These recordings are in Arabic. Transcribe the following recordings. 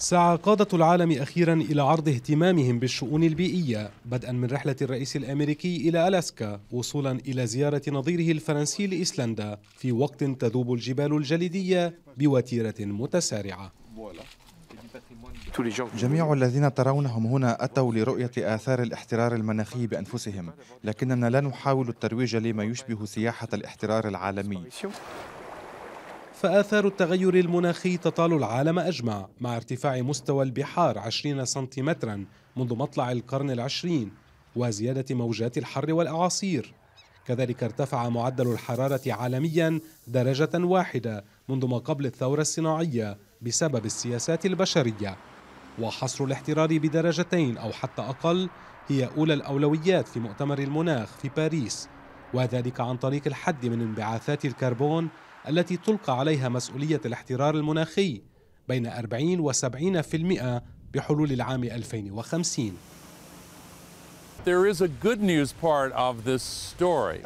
سعى قادة العالم أخيرا إلى عرض اهتمامهم بالشؤون البيئية بدءا من رحلة الرئيس الأمريكي إلى ألاسكا وصولا إلى زيارة نظيره الفرنسي لإسلندا في وقت تذوب الجبال الجليدية بوتيرة متسارعة جميع الذين ترونهم هنا أتوا لرؤية آثار الاحترار المناخي بأنفسهم لكننا لا نحاول الترويج لما يشبه سياحة الاحترار العالمي فآثار التغير المناخي تطال العالم أجمع مع ارتفاع مستوى البحار 20 سنتيمترا منذ مطلع القرن العشرين وزيادة موجات الحر والأعاصير كذلك ارتفع معدل الحرارة عالميا درجة واحدة منذ ما قبل الثورة الصناعية بسبب السياسات البشرية وحصر الاحترار بدرجتين أو حتى أقل هي أولى الأولويات في مؤتمر المناخ في باريس وذلك عن طريق الحد من انبعاثات الكربون التي تلقى عليها مسؤولية الاحترار المناخي بين 40 و 70% بحلول العام 2050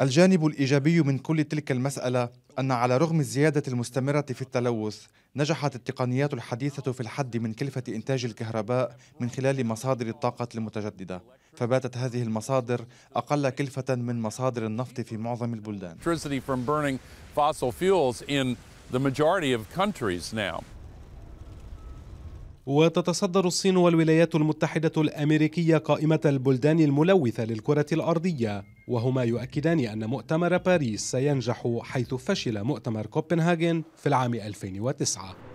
الجانب الإيجابي من كل تلك المسألة أن على رغم الزيادة المستمرة في التلوث نجحت التقنيات الحديثة في الحد من كلفة إنتاج الكهرباء من خلال مصادر الطاقة المتجددة فباتت هذه المصادر أقل كلفة من مصادر النفط في معظم البلدان وتتصدر الصين والولايات المتحدة الأمريكية قائمة البلدان الملوثة للكرة الأرضية وهما يؤكدان أن مؤتمر باريس سينجح حيث فشل مؤتمر كوبنهاجن في العام 2009